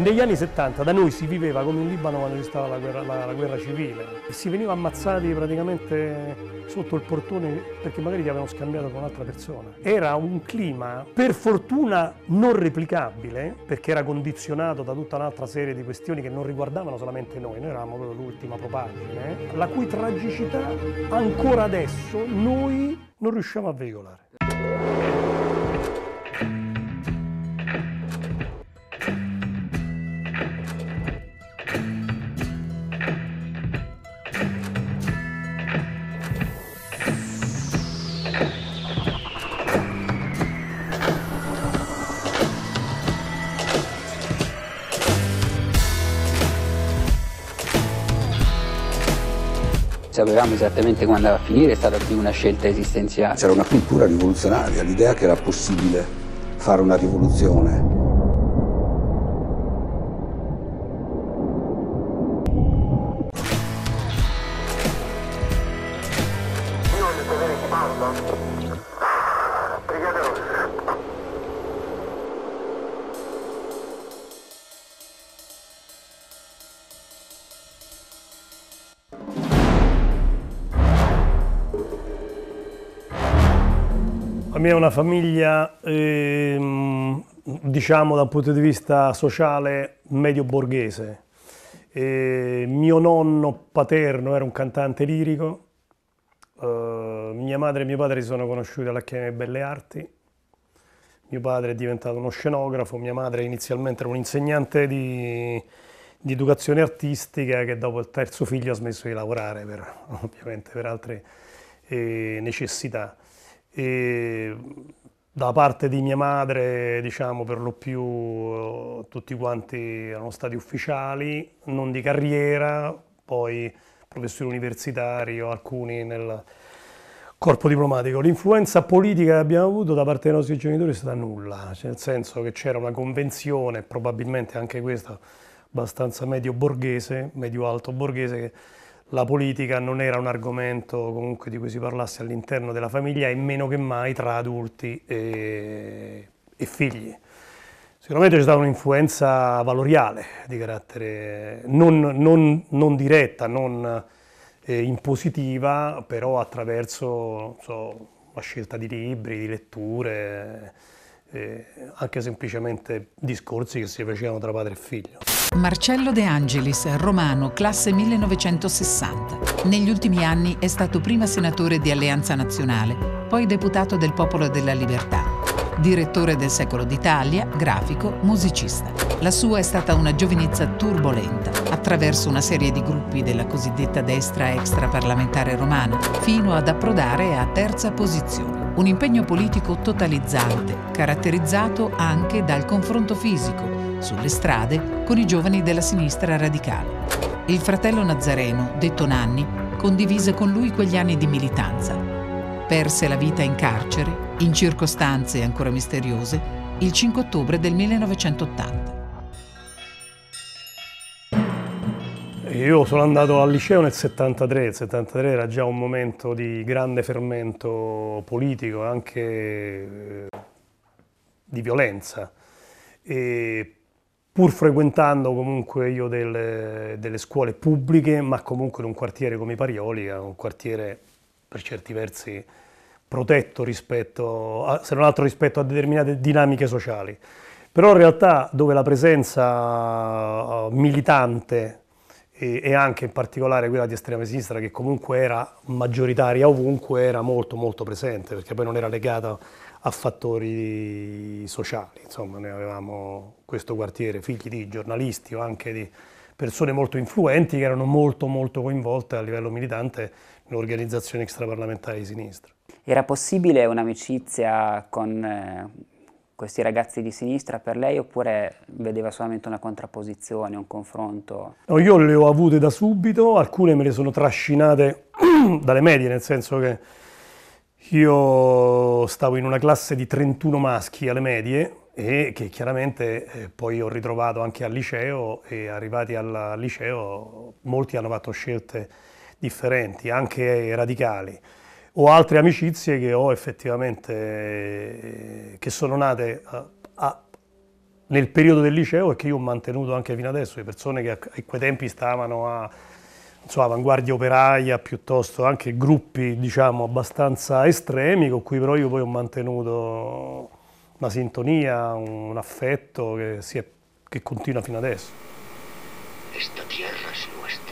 Negli anni 70 da noi si viveva come in Libano quando ci stava la guerra, la, la guerra civile, si veniva ammazzati praticamente sotto il portone perché magari ti avevano scambiato con un'altra persona. Era un clima per fortuna non replicabile perché era condizionato da tutta un'altra serie di questioni che non riguardavano solamente noi, noi eravamo proprio l'ultima propagine, eh, la cui tragicità ancora adesso noi non riusciamo a veicolare. sapevamo esattamente come andava a finire, è stata più una scelta esistenziale. C'era una cultura rivoluzionaria, l'idea che era possibile fare una rivoluzione. mia è una famiglia, ehm, diciamo dal punto di vista sociale, medio-borghese. Eh, mio nonno paterno era un cantante lirico, eh, mia madre e mio padre si sono conosciuti all'Accademia delle Belle Arti, mio padre è diventato uno scenografo, mia madre inizialmente era un insegnante di, di educazione artistica che dopo il terzo figlio ha smesso di lavorare per, ovviamente per altre eh, necessità e da parte di mia madre, diciamo per lo più tutti quanti erano stati ufficiali, non di carriera, poi professori universitari alcuni nel corpo diplomatico. L'influenza politica che abbiamo avuto da parte dei nostri genitori è stata nulla, cioè nel senso che c'era una convenzione, probabilmente anche questa abbastanza medio borghese, medio alto borghese, che la politica non era un argomento comunque di cui si parlasse all'interno della famiglia e meno che mai tra adulti e, e figli. Sicuramente c'è stata un'influenza valoriale di carattere non, non, non diretta, non eh, impositiva, però attraverso so, la scelta di libri, di letture, eh, anche semplicemente discorsi che si facevano tra padre e figlio. Marcello De Angelis, romano, classe 1960. Negli ultimi anni è stato prima senatore di Alleanza Nazionale, poi deputato del Popolo della Libertà. Direttore del Secolo d'Italia, grafico, musicista. La sua è stata una giovinezza turbolenta, attraverso una serie di gruppi della cosiddetta destra extraparlamentare romana, fino ad approdare a terza posizione. Un impegno politico totalizzante, caratterizzato anche dal confronto fisico, sulle strade con i giovani della sinistra radicale. Il fratello Nazareno, detto Nanni, condivise con lui quegli anni di militanza. Perse la vita in carcere, in circostanze ancora misteriose, il 5 ottobre del 1980. Io sono andato al liceo nel 73, il 73 era già un momento di grande fermento politico, anche eh, di violenza. E pur frequentando comunque io delle, delle scuole pubbliche, ma comunque in un quartiere come i Parioli, un quartiere per certi versi protetto rispetto, a, se non altro rispetto a determinate dinamiche sociali. Però in realtà dove la presenza eh, militante e, e anche in particolare quella di estrema sinistra che comunque era maggioritaria ovunque era molto molto presente perché poi non era legata a fattori sociali. Insomma, noi avevamo questo quartiere figli di giornalisti o anche di persone molto influenti che erano molto molto coinvolte a livello militante nell'organizzazione extraparlamentare di sinistra. Era possibile un'amicizia con eh, questi ragazzi di sinistra per lei oppure vedeva solamente una contrapposizione, un confronto? No, io le ho avute da subito, alcune me le sono trascinate dalle medie, nel senso che io stavo in una classe di 31 maschi alle medie e che chiaramente eh, poi ho ritrovato anche al liceo e arrivati al liceo molti hanno fatto scelte differenti, anche radicali. Ho altre amicizie che ho effettivamente, eh, che sono nate a, eh, a, nel periodo del liceo e che io ho mantenuto anche fino adesso, le persone che a, a quei tempi stavano a insomma, avanguardia operaia piuttosto anche gruppi diciamo abbastanza estremi con cui però io poi ho mantenuto una sintonia, un affetto che, è, che continua fino adesso. Esta tierra es nuestra.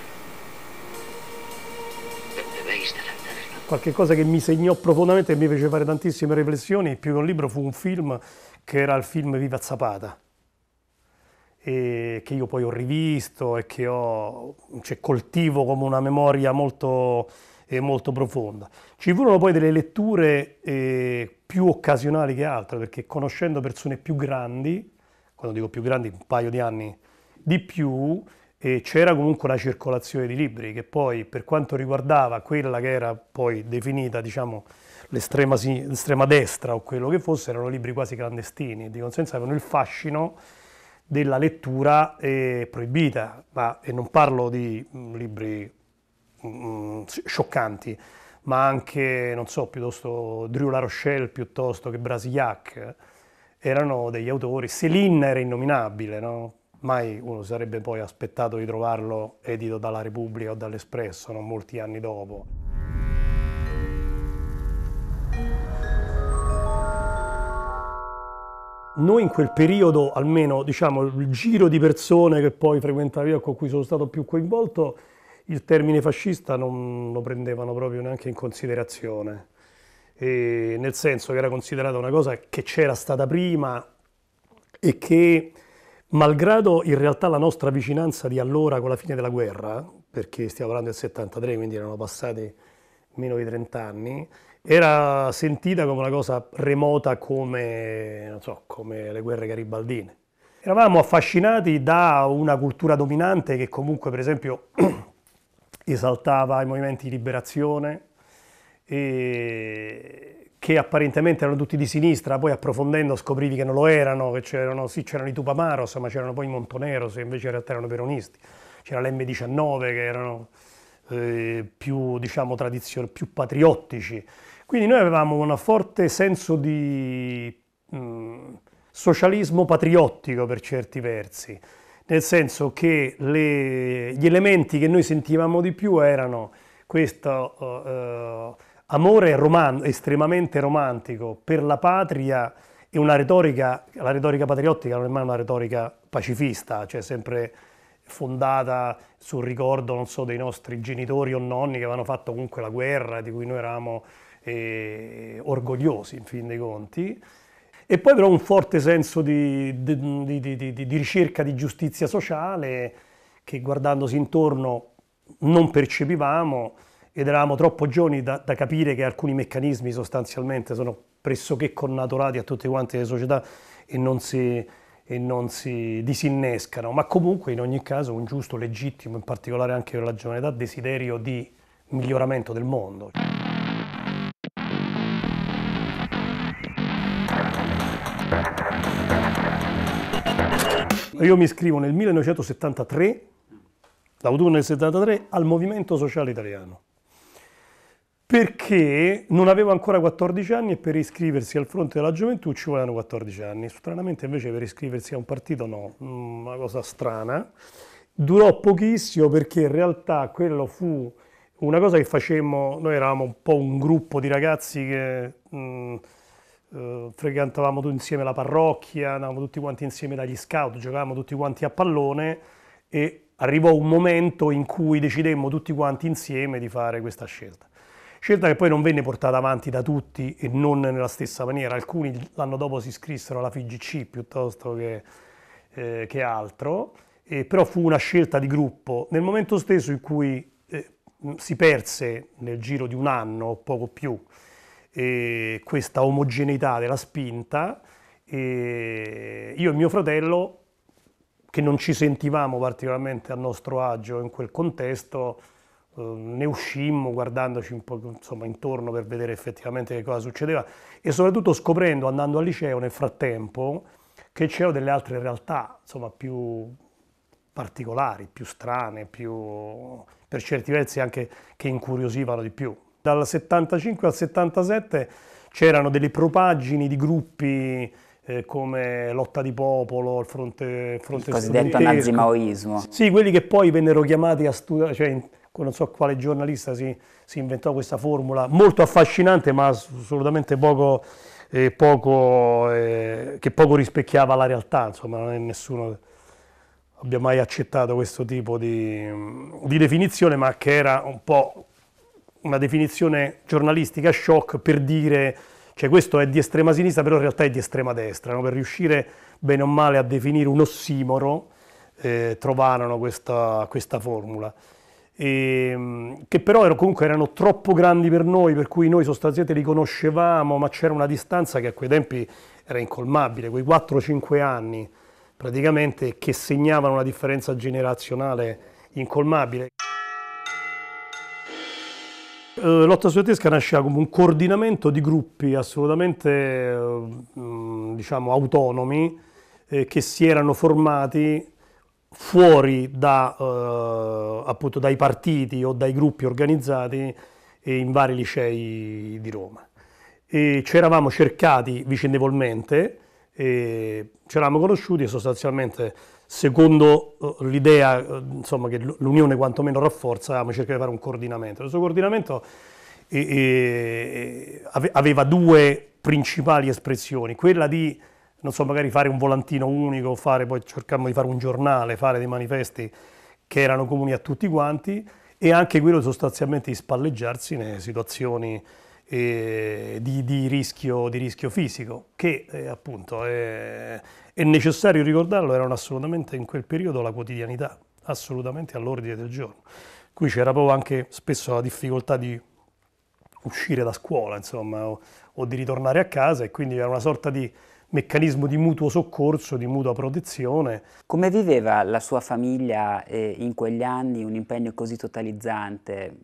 Debéis defenderla. Qualche cosa che mi segnò profondamente e mi fece fare tantissime riflessioni, più che un libro fu un film che era il film Viva Zapata che io poi ho rivisto e che ho, cioè, coltivo come una memoria molto, eh, molto, profonda. Ci furono poi delle letture eh, più occasionali che altre, perché conoscendo persone più grandi, quando dico più grandi, un paio di anni di più, eh, c'era comunque una circolazione di libri che poi per quanto riguardava quella che era poi definita, diciamo, l'estrema destra o quello che fosse, erano libri quasi clandestini, di conseguenza avevano il fascino della lettura è proibita, ma, e non parlo di mm, libri mm, mm scioccanti, ma anche, non so, piuttosto Drew La Rochelle piuttosto che Brasillac, erano degli autori, Céline era innominabile, no? mai uno sarebbe poi aspettato di trovarlo edito dalla Repubblica o dall'Espresso, non molti anni dopo. noi in quel periodo, almeno diciamo, il giro di persone che poi frequentavo io, con cui sono stato più coinvolto, il termine fascista non lo prendevano proprio neanche in considerazione. E nel senso che era considerata una cosa che c'era stata prima e che, malgrado in realtà la nostra vicinanza di allora con la fine della guerra, perché stiamo parlando del 73, quindi erano passati meno di 30 anni, era sentita come una cosa remota come, so, come le guerre garibaldine. Eravamo affascinati da una cultura dominante che comunque per esempio esaltava i movimenti di liberazione, che apparentemente erano tutti di sinistra, poi approfondendo scoprivi che non lo erano, che c'erano, sì, c'erano i Tupamaros, ma c'erano poi i Montoneros, che invece in realtà erano peronisti, c'era l'M19 che erano eh, più, diciamo, più patriottici, quindi noi avevamo un forte senso di mh, mm, socialismo patriottico per certi versi, nel senso che le, gli elementi che noi sentivamo di più erano questo uh, amore roman estremamente romantico per la patria e una retorica, la retorica patriottica non è mai una retorica pacifista, cioè sempre fondata sul ricordo, non so, dei nostri genitori o nonni che avevano fatto comunque la guerra, di cui noi eravamo eh, orgogliosi in fin dei conti. E poi però un forte senso di, di, di, di ricerca di giustizia sociale che guardandosi intorno non percepivamo ed eravamo troppo giovani da, da, capire che alcuni meccanismi sostanzialmente sono pressoché connaturati a tutte quante le società e non si, e non si disinnescano, ma comunque in ogni caso un giusto, legittimo, in particolare anche per la giovane età, desiderio di miglioramento del mondo. Io mi iscrivo nel 1973, l'autunno del 1973, al Movimento Sociale Italiano perché non avevo ancora 14 anni e per iscriversi al fronte della gioventù ci volevano 14 anni. Stranamente invece per iscriversi a un partito no, mm, una cosa strana. Durò pochissimo perché in realtà quello fu una cosa che facemmo, noi eravamo un po' un gruppo di ragazzi che mh, mm, eh, frequentavamo tutti insieme la parrocchia, andavamo tutti quanti insieme dagli scout, giocavamo tutti quanti a pallone e arrivò un momento in cui decidemmo tutti quanti insieme di fare questa scelta scelta che poi non venne portata avanti da tutti e non nella stessa maniera. Alcuni l'anno dopo si iscrissero alla FIGC piuttosto che, eh, che altro, eh, però fu una scelta di gruppo. Nel momento stesso in cui eh, si perse nel giro di un anno o poco più questa omogeneità della spinta, io e mio fratello, che non ci sentivamo particolarmente a nostro agio in quel contesto, Ehm, ne uscimmo guardandoci un po' insomma, intorno per vedere effettivamente che cosa succedeva e soprattutto scoprendo andando al liceo nel frattempo che c'erano delle altre realtà insomma, più particolari, più strane, più, per certi versi anche che incuriosivano di più. Dal 75 al 77 c'erano delle propaggini di gruppi eh, come Lotta di Popolo, il Fronte, fronte Il cosiddetto nazimaoismo. Sì, quelli che poi vennero chiamati a studiare, cioè, con ecco, non so quale giornalista si, si inventò questa formula, molto affascinante ma assolutamente poco, eh, poco, eh, che poco rispecchiava la realtà, insomma non è nessuno abbia mai accettato questo tipo di, di definizione, ma che era un po' una definizione giornalistica shock per dire cioè questo è di estrema sinistra, però in realtà è di estrema destra. No? Per riuscire bene o male a definire un ossimoro eh, trovarono questa, questa formula e, ehm, che però ero, comunque erano troppo grandi per noi, per cui noi sostanzialmente li conoscevamo, ma c'era una distanza che a quei tempi era incolmabile, quei 4-5 anni praticamente che segnavano una differenza generazionale incolmabile. Eh, Lotta studentesca nasceva come un coordinamento di gruppi assolutamente eh, diciamo, autonomi eh, che si erano formati fuori da, eh, appunto, dai partiti o dai gruppi organizzati in vari licei di Roma. E ci eravamo cercati vicendevolmente, ci eravamo conosciuti e sostanzialmente secondo eh, l'idea eh, insomma, che l'Unione quantomeno rafforza, avevamo cercato di fare un coordinamento. Questo coordinamento e, e, aveva due principali espressioni, quella di non so, magari fare un volantino unico, fare, poi cercammo di fare un giornale, fare dei manifesti che erano comuni a tutti quanti e anche quello sostanzialmente di spalleggiarsi nelle situazioni eh, di, di, rischio, di, rischio, fisico, che eh, appunto è, è necessario ricordarlo, erano assolutamente in quel periodo la quotidianità, assolutamente all'ordine del giorno. Qui c'era proprio anche spesso la difficoltà di uscire da scuola, insomma, o, o di ritornare a casa e quindi era una sorta di meccanismo di mutuo soccorso, di mutua protezione. Come viveva la sua famiglia eh, in quegli anni un impegno così totalizzante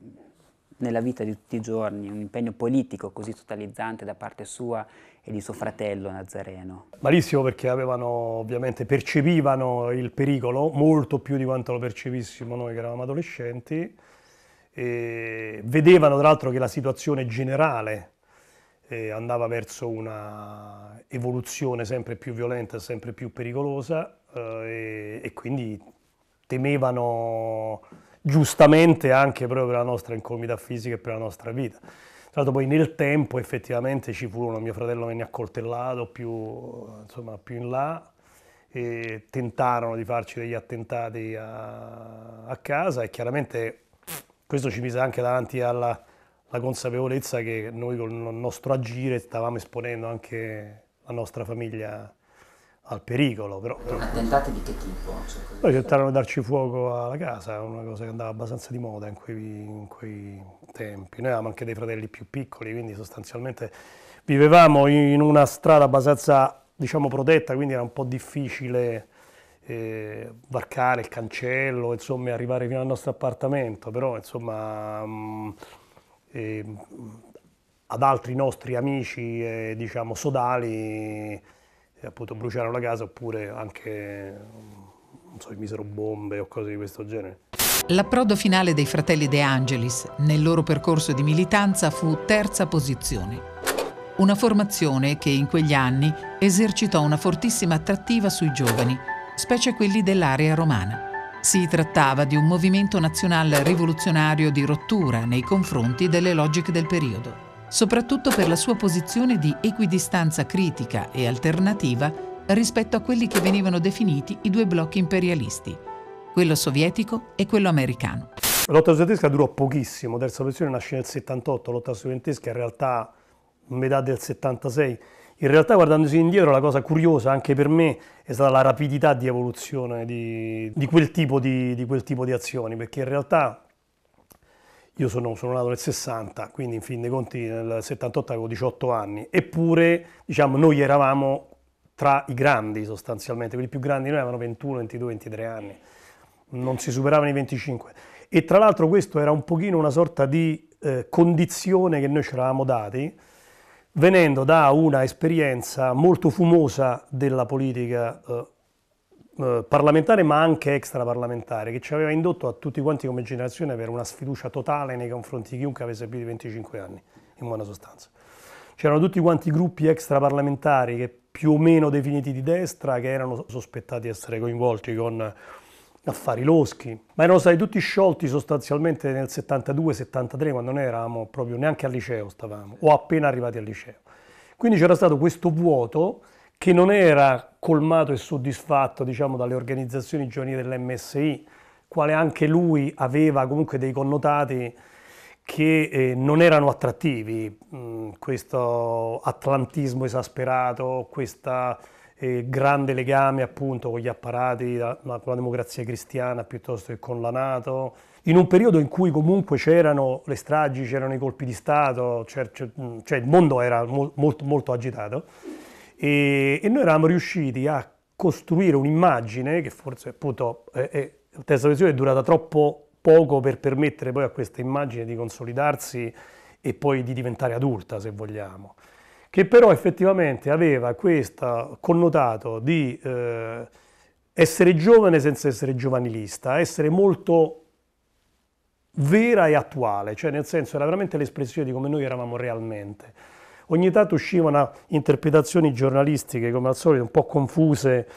nella vita di tutti i giorni, un impegno politico così totalizzante da parte sua e di suo fratello Nazareno? Malissimo perché avevano, ovviamente percepivano il pericolo molto più di quanto lo percepissimo noi che eravamo adolescenti E vedevano tra l'altro che la situazione generale eh, andava verso una evoluzione sempre più violenta, sempre più pericolosa eh, e, quindi temevano giustamente anche proprio per la nostra incolumità fisica e per la nostra vita. Tra l'altro poi nel tempo effettivamente ci furono, mio fratello venne accoltellato più, insomma, più in là, e tentarono di farci degli attentati a, a casa e chiaramente questo ci mise anche davanti alla, la consapevolezza che noi con il nostro agire stavamo esponendo anche la nostra famiglia al pericolo. Però, Attentati di che tipo? Cioè, Poi cercarono di darci fuoco alla casa, una cosa che andava abbastanza di moda in quei, in quei tempi. Noi avevamo anche dei fratelli più piccoli, quindi sostanzialmente vivevamo in una strada abbastanza diciamo, protetta, quindi era un po' difficile eh, varcare il cancello, insomma, arrivare fino al nostro appartamento, però insomma... Mh, mm, eh, ad altri nostri amici eh, diciamo, sodali, eh, appunto bruciarono la casa oppure anche non so, misero bombe o cose di questo genere. L'approdo finale dei fratelli De Angelis nel loro percorso di militanza fu terza posizione. Una formazione che in quegli anni esercitò una fortissima attrattiva sui giovani, specie quelli dell'area romana. Si trattava di un movimento nazionale rivoluzionario di rottura nei confronti delle logiche del periodo, soprattutto per la sua posizione di equidistanza critica e alternativa rispetto a quelli che venivano definiti i due blocchi imperialisti, quello sovietico e quello americano. La lotta studentesca durò pochissimo, la terza versione nasce nel 78, la lotta studentesca in realtà metà del 76 in realtà guardandosi indietro la cosa curiosa anche per me è stata la rapidità di evoluzione di, di, quel, tipo di, di quel, tipo di, azioni, perché in realtà io sono, sono, nato nel 60, quindi in fin dei conti nel 78 avevo 18 anni, eppure diciamo, noi eravamo tra i grandi sostanzialmente, quelli più grandi noi avevano 21, 22, 23 anni, non si superavano i 25. E tra l'altro questo era un pochino una sorta di eh, condizione che noi ci eravamo dati, venendo da una esperienza molto fumosa della politica eh, eh, parlamentare ma anche extraparlamentare che ci aveva indotto a tutti quanti come generazione ad avere una sfiducia totale nei confronti di chiunque avesse più di 25 anni, in buona sostanza. C'erano tutti quanti gruppi extraparlamentari che più o meno definiti di destra che erano sospettati di essere coinvolti con affari loschi, ma erano stati tutti sciolti sostanzialmente nel 72-73, quando noi eravamo proprio neanche al liceo, stavamo, o appena arrivati al liceo. Quindi c'era stato questo vuoto che non era colmato e soddisfatto diciamo, dalle organizzazioni giovanili dell'MSI, quale anche lui aveva comunque dei connotati che eh, non erano attrattivi, mh, mm, questo atlantismo esasperato, questa eh, grande legame appunto con gli apparati, la, con la democrazia cristiana piuttosto che con la Nato, in un periodo in cui comunque c'erano le stragi, c'erano i colpi di Stato, cioè, cioè il mondo era mo, molto, molto, agitato e, e, noi eravamo riusciti a costruire un'immagine che forse appunto eh, eh, la terza versione è durata troppo poco per permettere poi a questa immagine di consolidarsi e poi di diventare adulta se vogliamo che però effettivamente aveva questo connotato di eh, essere giovane senza essere giovanilista, essere molto vera e attuale, cioè nel senso era veramente l'espressione di come noi eravamo realmente. Ogni tanto uscivano interpretazioni giornalistiche, come al solito, un po' confuse,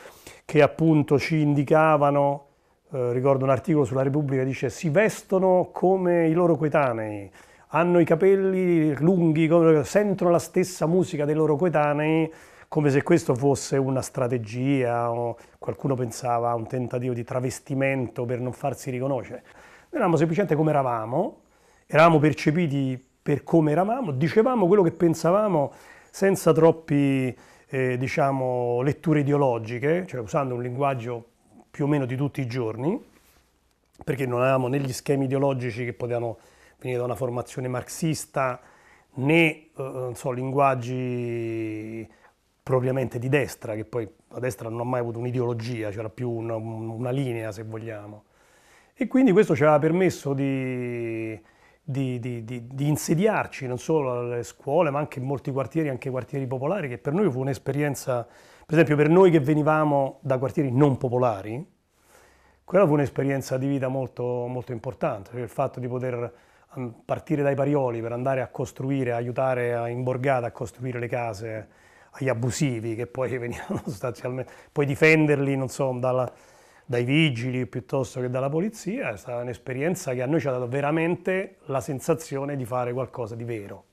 che appunto ci indicavano, eh, ricordo un articolo sulla Repubblica, dice si vestono come i loro coetanei, hanno i capelli lunghi, sentono la stessa musica dei loro coetanei, come se questo fosse una strategia o qualcuno pensava a un tentativo di travestimento per non farsi riconoscere. Noi eravamo semplicemente come eravamo, eravamo percepiti per come eravamo, dicevamo quello che pensavamo senza troppe eh, diciamo, letture ideologiche, cioè usando un linguaggio più o meno di tutti i giorni, perché non avevamo negli schemi ideologici che potevano quindi da una formazione marxista, né eh, so, linguaggi propriamente di destra, che poi la destra non ha mai avuto un'ideologia, c'era più una, una, linea se vogliamo. E quindi questo ci aveva permesso di, di, di, di, insediarci non solo alle scuole, ma anche in molti quartieri, anche quartieri popolari, che per noi fu un'esperienza, per esempio per noi che venivamo da quartieri non popolari, quella fu un'esperienza di vita molto, molto importante, cioè il fatto di poter Mm, partire dai parioli per andare a costruire, aiutare a Imborgata a costruire le case agli abusivi che poi venivano sostanzialmente, poi difenderli non so, dalla, dai vigili piuttosto che dalla polizia, è stata un'esperienza che a noi ci ha dato veramente la sensazione di fare qualcosa di vero.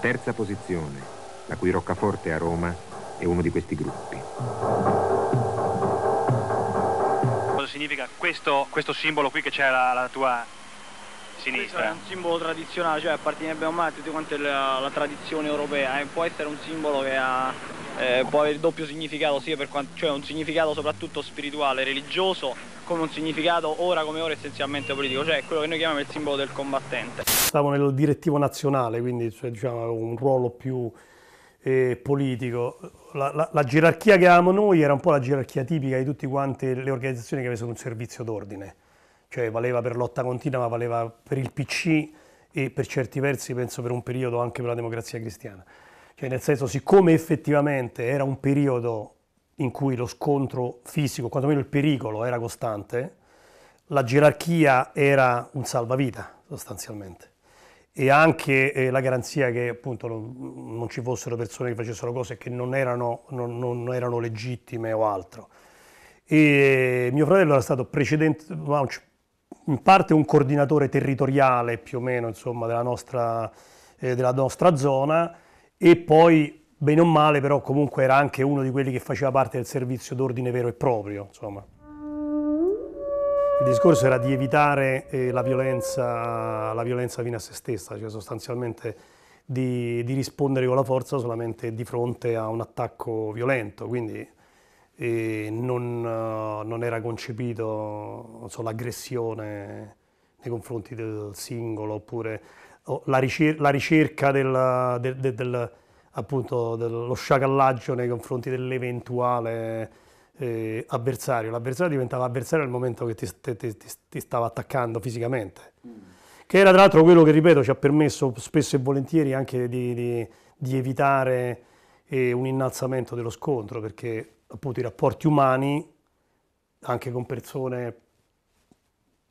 Terza posizione, la cui roccaforte a Roma è uno di questi gruppi Cosa significa questo, questo, simbolo qui che c'è la, alla tua sinistra. è un simbolo tradizionale, cioè appartiene ben o a tutti quanti la, la tradizione europea e eh. può essere un simbolo che ha, eh, può avere il doppio significato, sia per quanto, cioè un significato soprattutto spirituale, religioso, come un significato ora come ora essenzialmente politico, cioè quello che noi chiamiamo il simbolo del combattente. Stavo nel direttivo nazionale, quindi cioè, diciamo, un ruolo più eh, politico. La, la, la, gerarchia che avevamo noi era un po' la gerarchia tipica di tutte quante le organizzazioni che avevano un servizio d'ordine cioè valeva per lotta continua ma valeva per il PC e per certi versi penso per un periodo anche per la democrazia cristiana. Cioè nel senso siccome effettivamente era un periodo in cui lo scontro fisico, quantomeno il pericolo era costante, la gerarchia era un salvavita sostanzialmente e anche eh, la garanzia che appunto non, non, ci fossero persone che facessero cose che non erano, non, non erano legittime o altro. E mio fratello era stato precedente, in parte un coordinatore territoriale più o meno insomma, della, nostra, eh, della nostra zona e poi bene o male però comunque era anche uno di quelli che faceva parte del servizio d'ordine vero e proprio. Insomma. Il discorso era di evitare eh, la, violenza, la violenza fino a se stessa, cioè sostanzialmente di, di rispondere con la forza solamente di fronte a un attacco violento, quindi e non, eh, non era concepito so, l'aggressione nei confronti del singolo oppure oh, la, ricer la, ricerca del, del, del, del appunto dello sciacallaggio nei confronti dell'eventuale eh, avversario. L'avversario diventava avversario nel momento che ti, ti, ti, ti stava attaccando fisicamente, mm. che era tra l'altro quello che, ripeto, ci ha permesso spesso e volentieri anche di, di, di evitare eh, un innalzamento dello scontro, perché appunto i rapporti umani anche con persone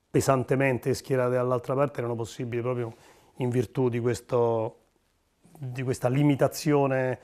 pesantemente schierate dall'altra parte erano possibili proprio in virtù di, questo, di questa limitazione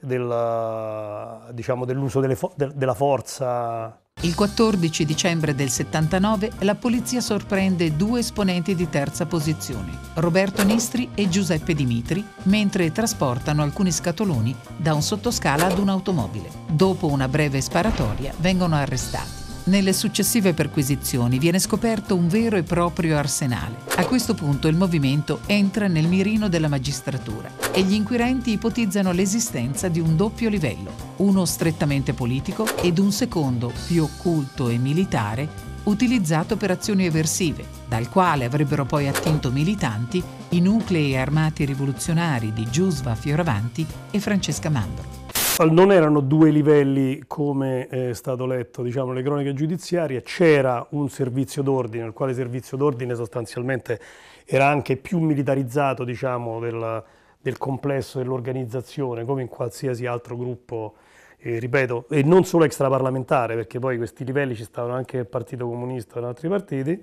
diciamo, dell'uso diciamo, dell delle fo della forza il 14 dicembre del 79 la polizia sorprende due esponenti di terza posizione, Roberto Nistri e Giuseppe Dimitri, mentre trasportano alcuni scatoloni da un sottoscala ad un'automobile. Dopo una breve sparatoria vengono arrestati. Nelle successive perquisizioni viene scoperto un vero e proprio arsenale. A questo punto il movimento entra nel mirino della magistratura e gli inquirenti ipotizzano l'esistenza di un doppio livello, uno strettamente politico ed un secondo più occulto e militare utilizzato per azioni eversive, dal quale avrebbero poi attinto militanti i nuclei armati rivoluzionari di Giusva Fioravanti e Francesca Mandro. Non erano due livelli come eh, è stato letto diciamo, nelle cronache giudiziarie, c'era un servizio d'ordine, il quale servizio d'ordine sostanzialmente era anche più militarizzato diciamo, del, del, complesso dell'organizzazione, come in qualsiasi altro gruppo, eh, ripeto, e non solo extraparlamentare, perché poi questi livelli ci stavano anche il Partito Comunista e altri partiti,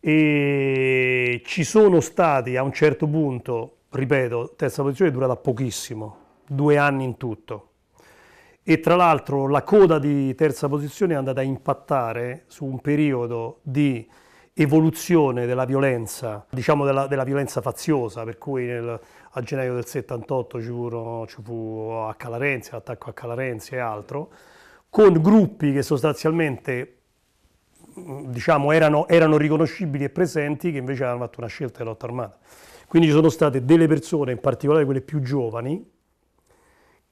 e ci sono stati a un certo punto, ripeto, terza posizione è durata pochissimo, due anni in tutto. E tra l'altro la coda di terza posizione è andata a impattare su un periodo di evoluzione della violenza, diciamo della, della violenza faziosa, per cui nel, a gennaio del 78 ci, furono, ci fu a Calarenzi, l'attacco a Calarenzi e altro, con gruppi che sostanzialmente diciamo, erano, erano, riconoscibili e presenti che invece avevano fatto una scelta di lotta armata. Quindi ci sono state delle persone, in particolare quelle più giovani,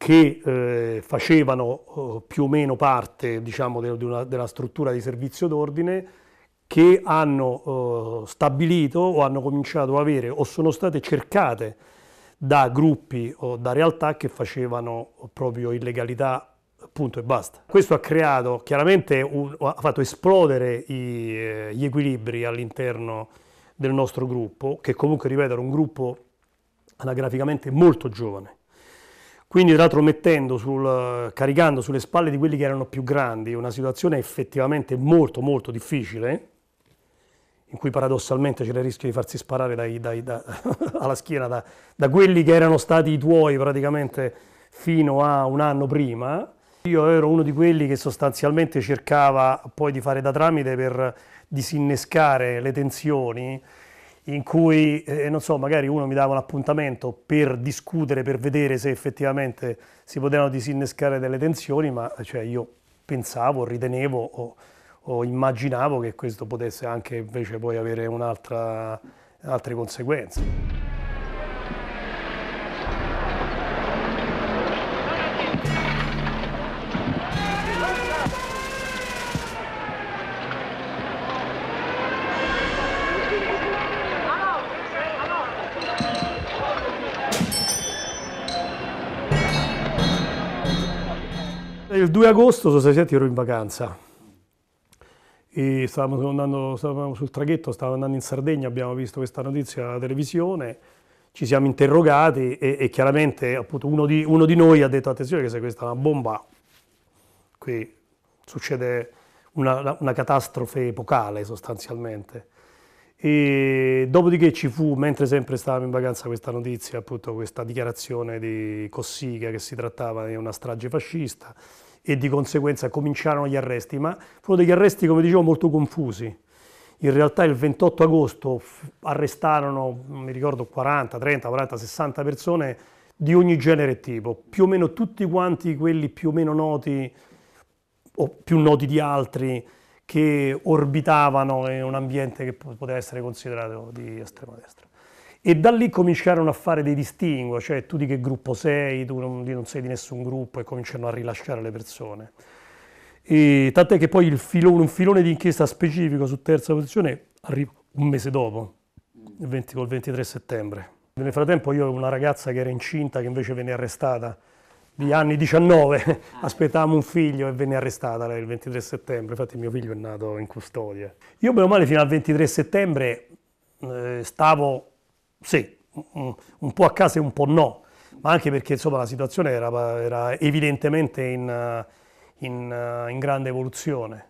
che eh, facevano eh, più o meno parte diciamo, de, de una, della struttura di servizio d'ordine che hanno eh, stabilito o hanno cominciato a avere o sono state cercate da gruppi o da realtà che facevano proprio illegalità punto e basta. Questo ha creato chiaramente, un, ha fatto esplodere i, eh, gli equilibri all'interno del nostro gruppo, che comunque ripeto era un gruppo anagraficamente molto giovane quindi tra l'altro mettendo sul, caricando sulle spalle di quelli che erano più grandi una situazione effettivamente molto molto difficile, in cui paradossalmente c'era il rischio di farsi sparare dai, dai, da, alla schiena da, da, quelli che erano stati i tuoi praticamente fino a un anno prima. Io ero uno di quelli che sostanzialmente cercava poi di fare da tramite per disinnescare le tensioni in cui, eh, non so, magari uno mi dava un appuntamento per discutere, per vedere se effettivamente si potevano disinnescare delle tensioni, ma cioè, io pensavo, ritenevo o, o, immaginavo che questo potesse anche invece poi avere altre conseguenze. il 2 agosto, sono senti, ero in vacanza. E stavamo, andando, stavamo sul traghetto, stavamo andando in Sardegna, abbiamo visto questa notizia alla televisione, ci siamo interrogati e, e chiaramente appunto, uno, di, uno di noi ha detto attenzione che se questa è una bomba, qui succede una, una, catastrofe epocale sostanzialmente. E dopodiché ci fu, mentre sempre stavamo in vacanza, questa notizia, appunto questa dichiarazione di Cossiga che si trattava di una strage fascista e di conseguenza cominciarono gli arresti, ma furono degli arresti, come dicevo, molto confusi. In realtà il 28 agosto arrestarono, mi ricordo, 40, 30, 40, 60 persone di ogni genere e tipo, più o meno tutti quanti quelli più o meno noti o più noti di altri che orbitavano in un ambiente che poteva essere considerato di estrema destra e da lì cominciarono a fare dei distinguo, cioè tu di che gruppo sei, tu non, non sei di nessun gruppo e cominciano a rilasciare le persone. E, tant'è che poi filone, un filone di inchiesta specifico su terza posizione arriva un mese dopo, il 20, col 23 settembre. Nel frattempo io avevo una ragazza che era incinta che invece venne arrestata di anni 19, ah. aspettavamo un figlio e venne arrestata lei il 23 settembre, infatti mio figlio è nato in custodia. Io bene o male fino al 23 settembre eh, stavo sì, un po' a casa e un po' no, ma anche perché insomma, la situazione era, era evidentemente in, in, in, grande evoluzione.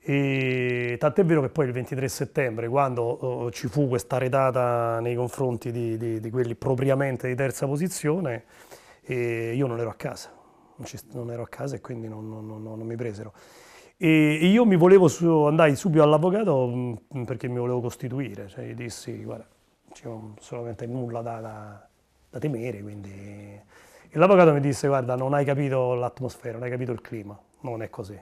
E tant'è vero che poi il 23 settembre, quando oh, ci fu questa retata nei confronti di, di, di quelli propriamente di terza posizione, io non ero a casa, non, ero a casa e quindi non, non, non, non mi presero. E io mi volevo su, andai subito all'avvocato mm, perché mi volevo costituire, cioè dissi guarda, c'è solamente nulla da, da, da temere. Quindi... l'avvocato mi disse, guarda, non hai capito l'atmosfera, non hai capito il clima, non è così.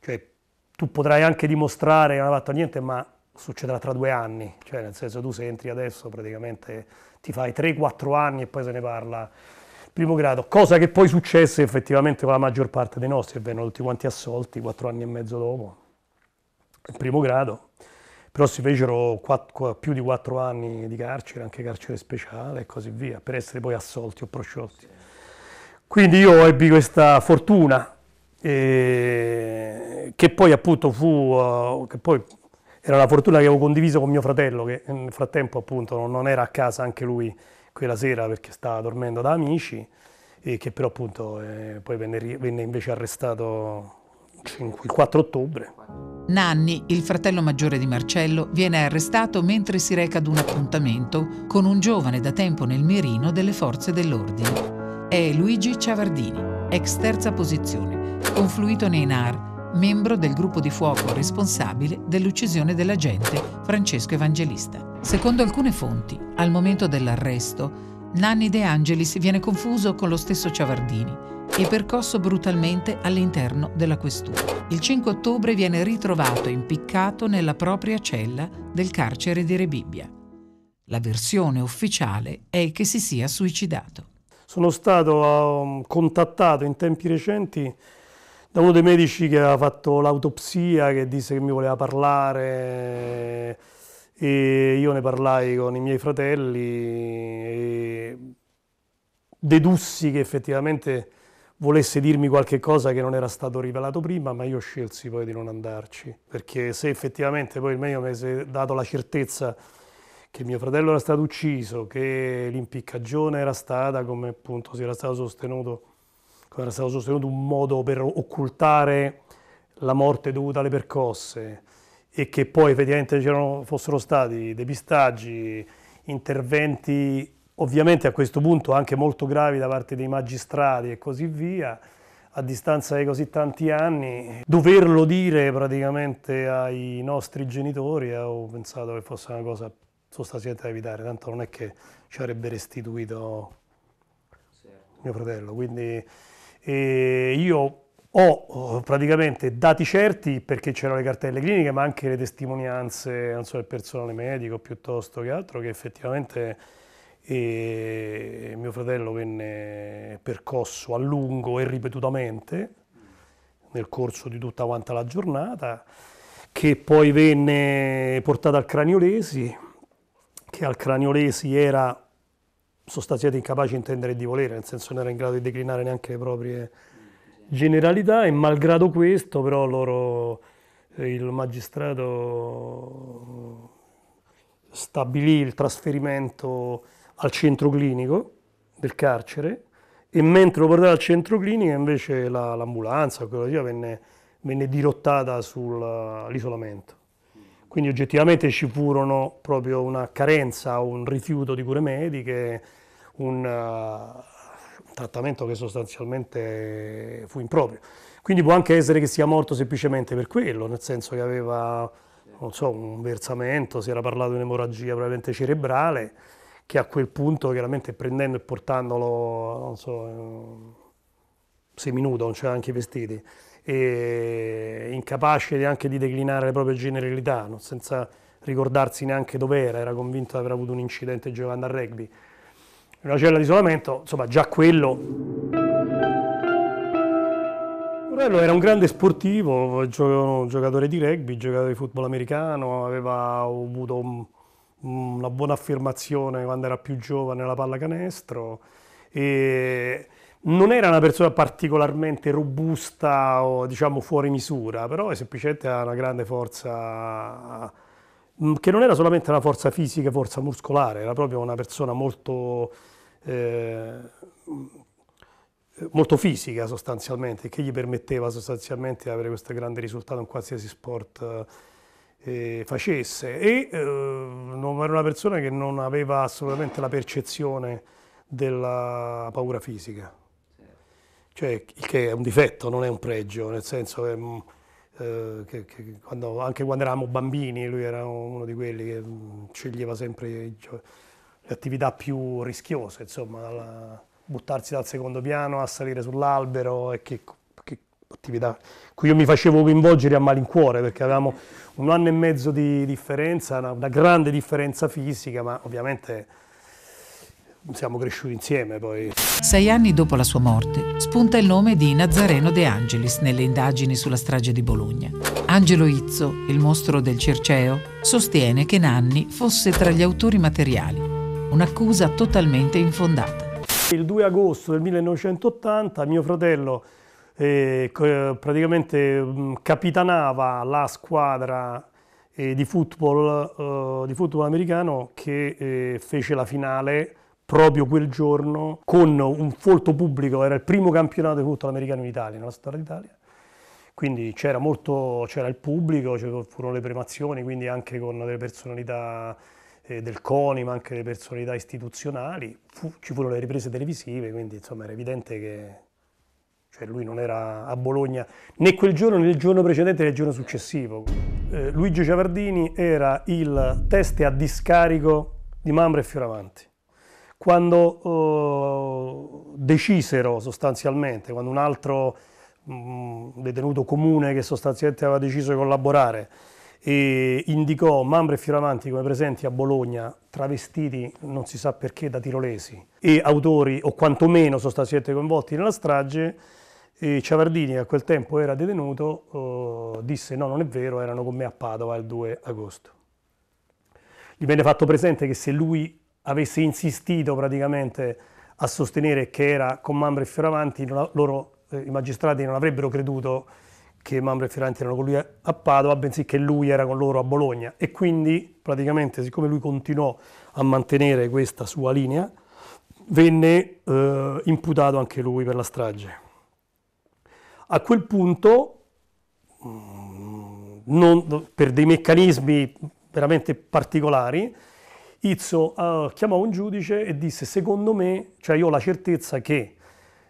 Cioè, tu potrai anche dimostrare che non hai fatto niente, ma succederà tra due anni, cioè nel senso tu se entri adesso praticamente ti fai 3-4 anni e poi se ne parla primo grado, cosa che poi successe effettivamente con la maggior parte dei nostri, e vennero tutti quanti assolti 4 anni e mezzo dopo, primo grado però si fecero quattro, più di quattro anni di carcere, anche carcere speciale e così via, per essere poi assolti o prosciolti. Quindi io ebbi questa fortuna, eh, che poi appunto fu, uh, che poi era una fortuna che avevo condiviso con mio fratello, che nel frattempo appunto non era a casa anche lui quella sera perché stava dormendo da amici, e che però appunto eh, poi venne, venne invece arrestato il 4 ottobre. Nanni, il fratello maggiore di Marcello, viene arrestato mentre si reca ad un appuntamento con un giovane da tempo nel mirino delle forze dell'ordine. È Luigi Ciavardini, ex terza posizione, confluito nei NAR, membro del gruppo di fuoco responsabile dell'uccisione dell'agente Francesco Evangelista. Secondo alcune fonti, al momento dell'arresto, Nanni De Angelis viene confuso con lo stesso Ciavardini e percosso brutalmente all'interno della questura. Il 5 ottobre viene ritrovato impiccato nella propria cella del carcere di Rebibbia. La versione ufficiale è che si sia suicidato. Sono stato um, contattato in tempi recenti da uno dei medici che aveva fatto l'autopsia, che disse che mi voleva parlare e io ne parlai con i miei fratelli e dedussi che effettivamente volesse dirmi qualche cosa che non era stato rivelato prima, ma io scelsi poi di non andarci, perché se effettivamente poi il meglio mi avesse dato la certezza che mio fratello era stato ucciso, che l'impiccagione era stata, come appunto si era stato sostenuto, come era stato sostenuto un modo per occultare la morte dovuta alle percosse e che poi effettivamente fossero stati depistaggi, interventi Ovviamente a questo punto anche molto gravi da parte dei magistrati e così via, a distanza di così tanti anni, doverlo dire praticamente ai nostri genitori eh, ho pensato che fosse una cosa sostanzialmente da evitare, tanto non è che ci avrebbe restituito mio fratello. Quindi eh, io ho eh, praticamente dati certi perché c'erano le cartelle cliniche, ma anche le testimonianze so, del personale medico piuttosto che altro che effettivamente e mio fratello venne percosso a lungo e ripetutamente nel corso di tutta quanta la giornata, che poi venne portato al craniolesi, che al craniolesi era sostanzialmente incapace di intendere e di volere, nel senso non era in grado di declinare neanche le proprie generalità e malgrado questo però loro, eh, il magistrato stabilì il trasferimento al centro clinico del carcere e mentre lo portava al centro clinico invece l'ambulanza la, o quella via, venne, venne dirottata sull'isolamento. Eh, Quindi oggettivamente ci furono proprio una carenza, un rifiuto di cure mediche, un, uh, trattamento che sostanzialmente fu improprio. Quindi può anche essere che sia morto semplicemente per quello, nel senso che aveva so, un versamento, si era parlato di un'emorragia probabilmente cerebrale, che a quel punto chiaramente prendendo e portandolo, non so, eh, seminudo, non c'era anche i vestiti, e incapace anche di declinare le proprie generalità, no? senza ricordarsi neanche dove era, era convinto di aver avuto un incidente giocando a rugby. In una cella di isolamento, insomma, già quello... Morello era un grande sportivo, giocatore di rugby, giocatore di football americano, aveva avuto Un una mm, buona affermazione quando era più giovane alla pallacanestro e non era una persona particolarmente robusta o diciamo fuori misura, però è semplicemente aveva una grande forza mm, che non era solamente una forza fisica, forza muscolare, era proprio una persona molto, eh, molto fisica sostanzialmente, che gli permetteva sostanzialmente di avere questo grande risultato in qualsiasi sport eh, facesse e eh, non era una persona che non aveva assolutamente la percezione della paura fisica, cioè il che è un difetto, non è un pregio, nel senso che, mm, eh, che, che quando, anche quando eravamo bambini lui era uno di quelli che mm, sceglieva sempre cioè, le attività più rischiose, insomma, la, buttarsi dal secondo piano a salire sull'albero e che attività cui io mi facevo coinvolgere a malincuore perché avevamo un anno e mezzo di differenza, una, una grande differenza fisica, ma ovviamente siamo cresciuti insieme poi. Sei anni dopo la sua morte spunta il nome di Nazareno De Angelis nelle indagini sulla strage di Bologna. Angelo Izzo, il mostro del Circeo, sostiene che Nanni fosse tra gli autori materiali, un'accusa totalmente infondata. Il 2 agosto del 1980 mio fratello eh, praticamente mm, capitanava la squadra eh, di, football, eh, di, football, americano che eh, fece la finale proprio quel giorno con un folto pubblico, era il primo campionato di football americano in Italia, nella storia d'Italia. Quindi c'era molto, c'era il pubblico, furono le premazioni, quindi anche con delle personalità eh, del CONI, ma anche delle personalità istituzionali, Fu, ci furono le riprese televisive, quindi insomma era evidente che cioè lui non era a Bologna né quel giorno né il giorno precedente né il giorno successivo. Eh, Luigi Ciavardini era il teste a discarico di Mambra e Fioravanti. Quando oh, decisero sostanzialmente, quando un altro mh, mm, detenuto comune che sostanzialmente aveva deciso di collaborare e indicò Mambra e Fioravanti come presenti a Bologna, travestiti non si sa perché da tirolesi e autori o quantomeno sostanzialmente coinvolti nella strage, e Ciavardini, a quel tempo era detenuto, eh, disse no, non è vero, erano con me a Padova il 2 agosto. Gli venne fatto presente che se lui avesse insistito praticamente a sostenere che era con Mambre e Fioravanti, loro, eh, i magistrati non avrebbero creduto che Mambre e Fioravanti erano con lui a Padova, bensì che lui era con loro a Bologna. E quindi, praticamente, siccome lui continuò a mantenere questa sua linea, venne eh, imputato anche lui per la strage a quel punto, mm, non, per dei meccanismi veramente particolari, Izzo uh, chiamò un giudice e disse secondo me, cioè io ho la certezza che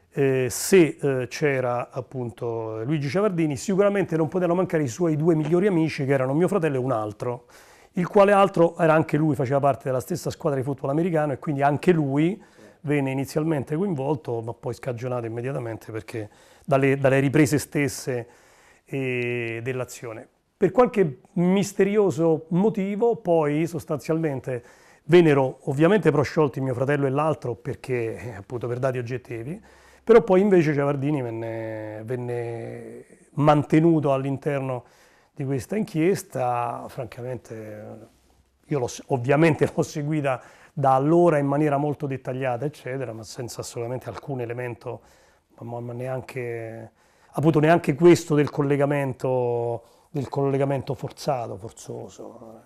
eh, se eh, c'era appunto Luigi Ciavardini sicuramente non potevano mancare i suoi due migliori amici che erano mio fratello e un altro, il quale altro era anche lui, faceva parte della stessa squadra di football americano e quindi anche lui venne inizialmente coinvolto ma poi scagionato immediatamente perché dalle, dalle riprese stesse dell'azione. Per qualche misterioso motivo poi sostanzialmente vennero ovviamente prosciolti mio fratello e l'altro perché eh, appunto per dati oggettivi, però poi invece Giavardini venne, venne mantenuto all'interno di questa inchiesta, francamente io l'ho, ovviamente l'ho seguita da allora in maniera molto dettagliata eccetera, ma senza assolutamente alcun elemento ma neanche, avuto neanche questo del collegamento, del collegamento forzato, forzoso.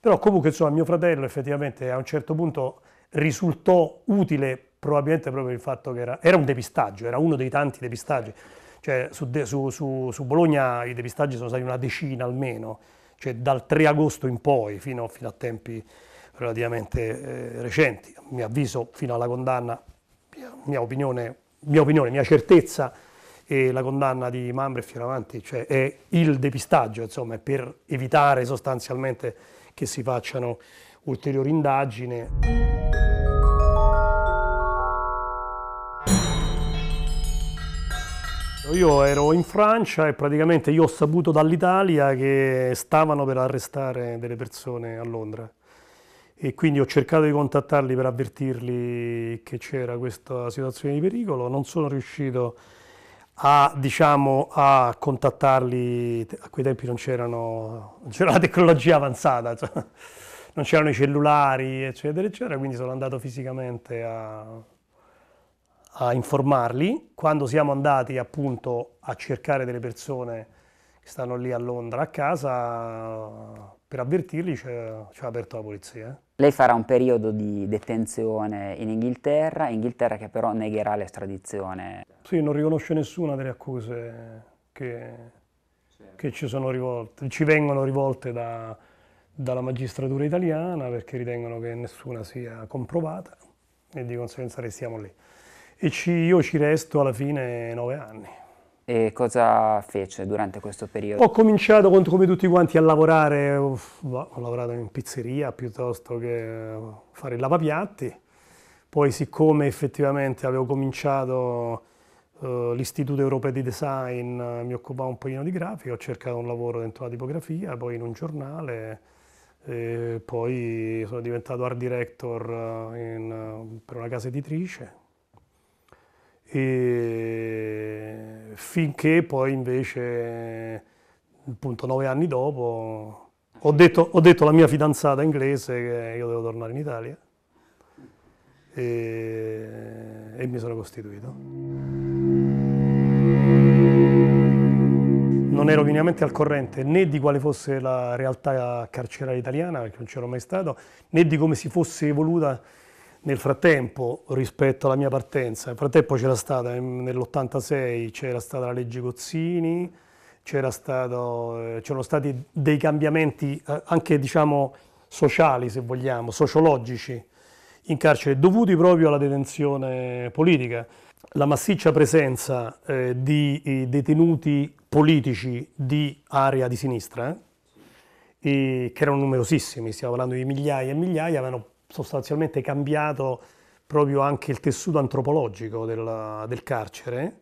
Però comunque insomma mio fratello effettivamente a un certo punto risultò utile probabilmente proprio il fatto che era, era un depistaggio, era uno dei tanti depistaggi. Cioè, su, su, su, su, Bologna i depistaggi sono stati una decina almeno, cioè dal 3 agosto in poi, fino, fino a tempi relativamente eh, recenti, a mio avviso fino alla condanna, mia, mia opinione mia opinione, mia certezza, e la condanna di Mambre e Fioravanti, cioè è il depistaggio, insomma, per evitare sostanzialmente che si facciano ulteriori indagini. Io ero in Francia e praticamente io ho saputo dall'Italia che stavano per arrestare delle persone a Londra e quindi ho cercato di contattarli per avvertirli che c'era questa situazione di pericolo, non sono riuscito a, diciamo, a contattarli, a quei tempi non c'erano, c'era la tecnologia avanzata, cioè, non c'erano i cellulari eccetera eccetera, quindi sono andato fisicamente a, a informarli. Quando siamo andati appunto a cercare delle persone che stanno lì a Londra a casa, per avvertirli ci ha aperto la polizia. Eh. Lei farà un periodo di detenzione in Inghilterra, Inghilterra che però negherà l'estradizione. Sì, non riconosce nessuna delle accuse che, certo. che ci sono rivolte, ci vengono rivolte da, dalla magistratura italiana perché ritengono che nessuna sia comprovata e di conseguenza restiamo lì. E ci, io ci resto alla fine nove anni. E cosa fece durante questo periodo? Ho cominciato come tutti quanti a lavorare, boh, ho lavorato in pizzeria piuttosto che eh, fare il lavapiatti, poi siccome effettivamente avevo cominciato eh, l'Istituto Europeo di Design, eh, mi occupavo un pochino di grafica, ho cercato un lavoro dentro la tipografia, poi in un giornale, poi sono diventato art director eh, in, per una casa editrice, e finché poi invece, appunto nove anni dopo, ho detto, ho detto alla mia fidanzata inglese che io devo tornare in Italia e, e mi sono costituito non ero minimamente al corrente né di quale fosse la realtà carceraria italiana, perché non c'ero mai stato, né di come si fosse evoluta nel frattempo rispetto alla mia partenza, nel frattempo c'era stata ehm, nell'86 c'era stata la legge Gozzini, eh, c'erano stati dei cambiamenti eh, anche diciamo sociali se vogliamo, sociologici in carcere dovuti proprio alla detenzione politica. La massiccia presenza eh, di eh, detenuti politici di area di sinistra, eh, che erano numerosissimi, stiamo parlando di migliaia e migliaia, avevano sostanzialmente cambiato proprio anche il tessuto antropologico del, del carcere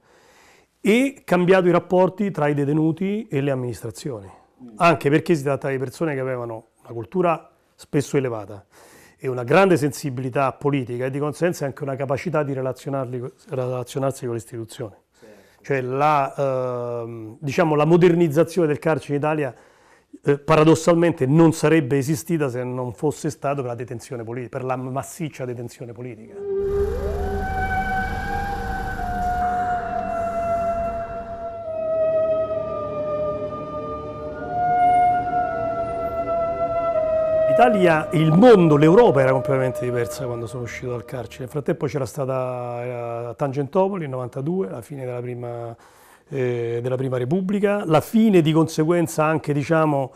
e cambiato i rapporti tra i detenuti e le amministrazioni, anche perché si tratta di persone che avevano una cultura spesso elevata e una grande sensibilità politica e di conseguenza anche una capacità di relazionarsi con le istituzioni. Certo. Cioè la, eh, diciamo, la modernizzazione del carcere in Italia eh, paradossalmente non sarebbe esistita se non fosse stato per la detenzione politica, per la massiccia detenzione politica. L'Italia, il mondo, l'Europa era completamente diversa quando sono uscito dal carcere. Nel frattempo c'era stata Tangentopoli, nel 92, la fine della prima eh, della Prima Repubblica, la fine di conseguenza anche diciamo,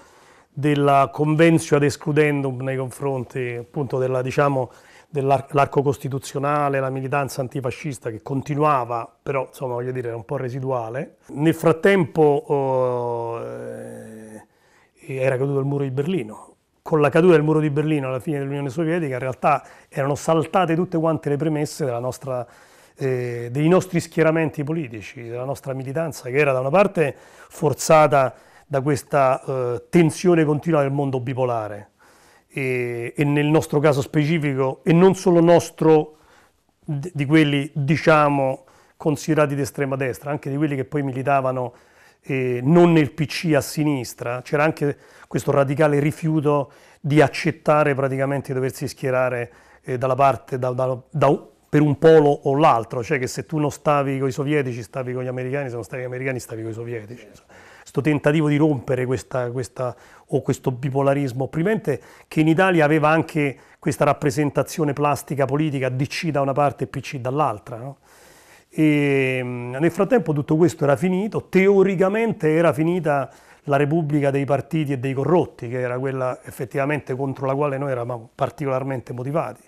della convenzio ad escludendum nei confronti appunto dell'arco diciamo, dell costituzionale, la militanza antifascista che continuava, però insomma voglio dire era un po' residuale. Nel frattempo oh, eh, era caduto il muro di Berlino, con la caduta del muro di Berlino alla fine dell'Unione Sovietica in realtà erano saltate tutte quante le premesse della nostra eh, dei nostri schieramenti politici, della nostra militanza che era da una parte forzata da questa eh, tensione continua del mondo bipolare e, e, nel nostro caso specifico e non solo nostro di quelli diciamo considerati d'estrema destra, anche di quelli che poi militavano eh, non nel PC a sinistra, c'era anche questo radicale rifiuto di accettare praticamente di doversi schierare eh, dalla parte, da, da, da per un polo o l'altro, cioè che se tu non stavi con i sovietici stavi con gli americani, se non stavi con gli americani stavi con i sovietici. Questo tentativo di rompere questa, questa, o questo bipolarismo opprimente che in Italia aveva anche questa rappresentazione plastica politica DC da una parte e PC dall'altra. No? E, ehm, nel frattempo tutto questo era finito, teoricamente era finita la Repubblica dei partiti e dei corrotti, che era quella effettivamente contro la quale noi eravamo particolarmente motivati.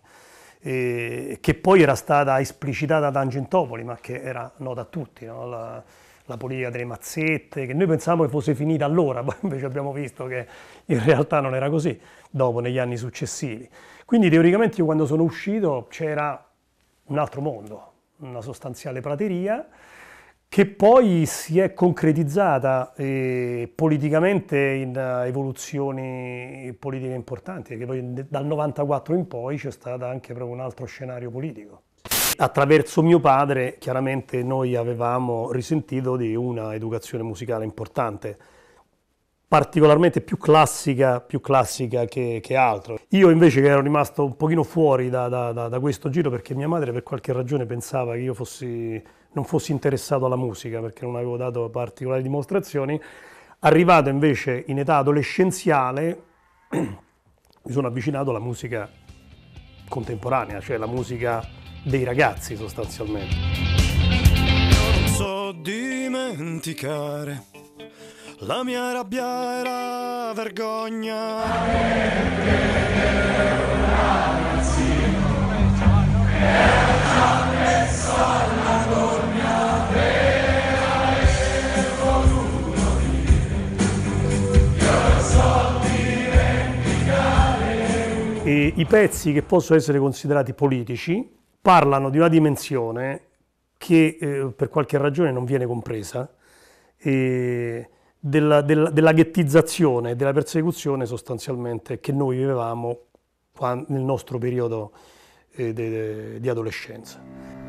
Eh, che poi era stata esplicitata da Angentopoli, ma che era nota a tutti, no? la, la, politica delle mazzette, che noi pensavamo che fosse finita allora, poi invece abbiamo visto che in realtà non era così, dopo negli anni successivi. Quindi teoricamente io quando sono uscito c'era un altro mondo, una sostanziale prateria, che poi si è concretizzata eh, politicamente in uh, evoluzioni politiche importanti, perché poi dal 94 in poi c'è stato anche proprio un altro scenario politico. Attraverso mio padre chiaramente noi avevamo risentito di una educazione musicale importante, particolarmente più classica, più classica che, che, altro. Io invece che ero rimasto un pochino fuori da, da, da, da questo giro perché mia madre per qualche ragione pensava che io fossi non fossi interessato alla musica perché non avevo dato particolari dimostrazioni. Arrivato invece in età adolescenziale mi sono avvicinato alla musica contemporanea, cioè la musica dei ragazzi sostanzialmente. Non so dimenticare la mia rabbia e la vergogna. Ragazzino, e messo alla gola. i pezzi che possono essere considerati politici parlano di una dimensione che eh, per qualche ragione non viene compresa, eh, della, della, della ghettizzazione, della persecuzione sostanzialmente che noi vivevamo nel nostro periodo eh, de, de, di adolescenza.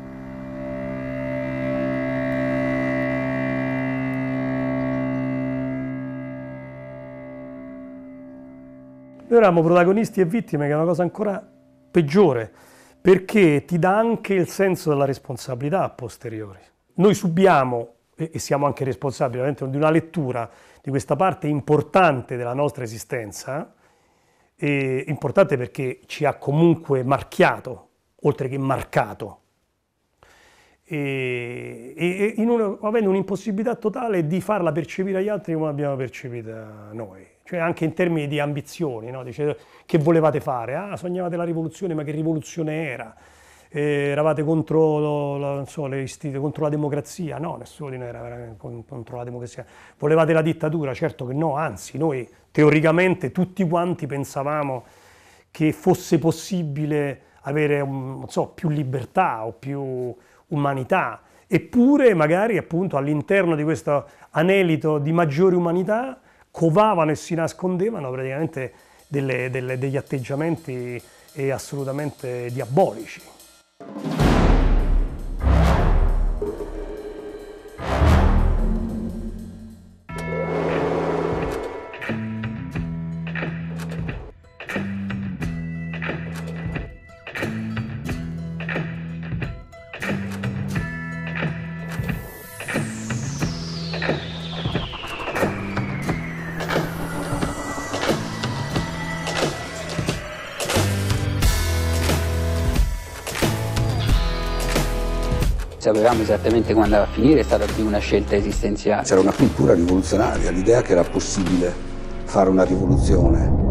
Noi eravamo protagonisti e vittime, che è una cosa ancora peggiore, perché ti dà anche il senso della responsabilità a posteriori. Noi subiamo, e siamo anche responsabili ovviamente, di una lettura di questa parte importante della nostra esistenza, importante perché ci ha comunque marchiato, oltre che marcato, e, e, e una, avendo un'impossibilità totale di farla percepire agli altri come l'abbiamo percepita noi cioè anche in termini di ambizioni, no? Dice, che volevate fare? Ah, sognavate la rivoluzione, ma che rivoluzione era? Eh, eravate contro la, so, istite, contro la democrazia? No, nessuno di noi era contro la democrazia. Volevate la dittatura? Certo che no, anzi, noi teoricamente tutti quanti pensavamo che fosse possibile avere un, so, più libertà o più umanità, eppure magari appunto all'interno di questo anelito di maggiore umanità covavano e si nascondevano praticamente delle, delle, degli atteggiamenti eh, assolutamente diabolici. sapevamo esattamente come andava a finire, è stata più una scelta esistenziale. C'era una cultura rivoluzionaria, l'idea che era possibile fare una rivoluzione.